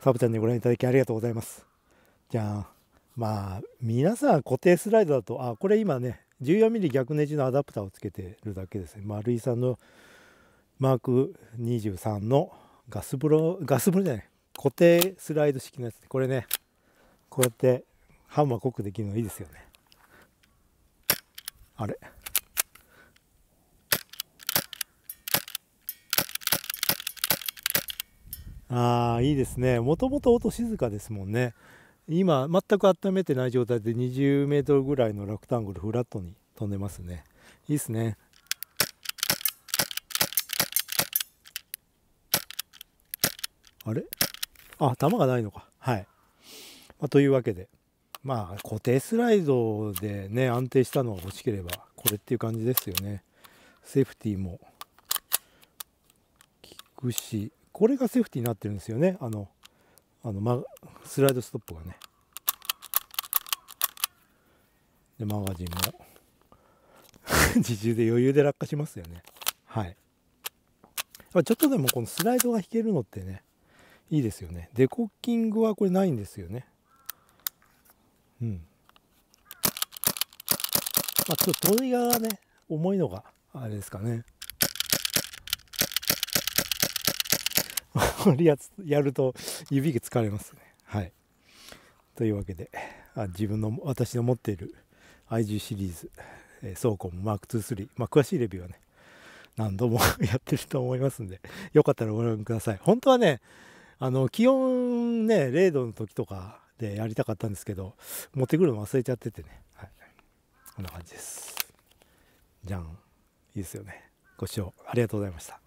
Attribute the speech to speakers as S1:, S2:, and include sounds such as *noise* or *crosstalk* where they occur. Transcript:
S1: サブチャンネルご覧いただきありがとうございます。じゃあ、まあ、皆さん固定スライドだと、あ、これ今ね、14mm 逆ネジのアダプターをつけてるだけですね。丸井さんのマーク23のガス風呂、ガス風呂じゃない、固定スライド式のやつで、これね、こうやってハンマー濃くできるのいいですよね。あれああいいですねもともと音静かですもんね今全く温めてない状態で20メートルぐらいのラクタングルフラットに飛んでますねいいですねあれあ弾がないのかはい、まあ、というわけでまあ固定スライドでね安定したのが欲しければこれっていう感じですよねセーフティーも効くしこれがセーフティーになってるんですよねあのあの、ま、スライドストップがねでマガジンも *laughs* 自重で余裕で落下しますよねはいちょっとでもこのスライドが引けるのってねいいですよねデコッキングはこれないんですよねうんまあちょっとトリガーがね重いのがあれですかねこれやつやると指が疲れますね。はい。というわけで、あ自分の、私の持っている IG シリーズ、え倉庫も Mark23、まあ、詳しいレビューはね、何度もやってると思いますんで、よかったらご覧ください。本当はね、あの、気温ね、0度の時とかでやりたかったんですけど、持ってくるの忘れちゃっててね。はい。こんな感じです。じゃん。いいですよね。ご視聴ありがとうございました。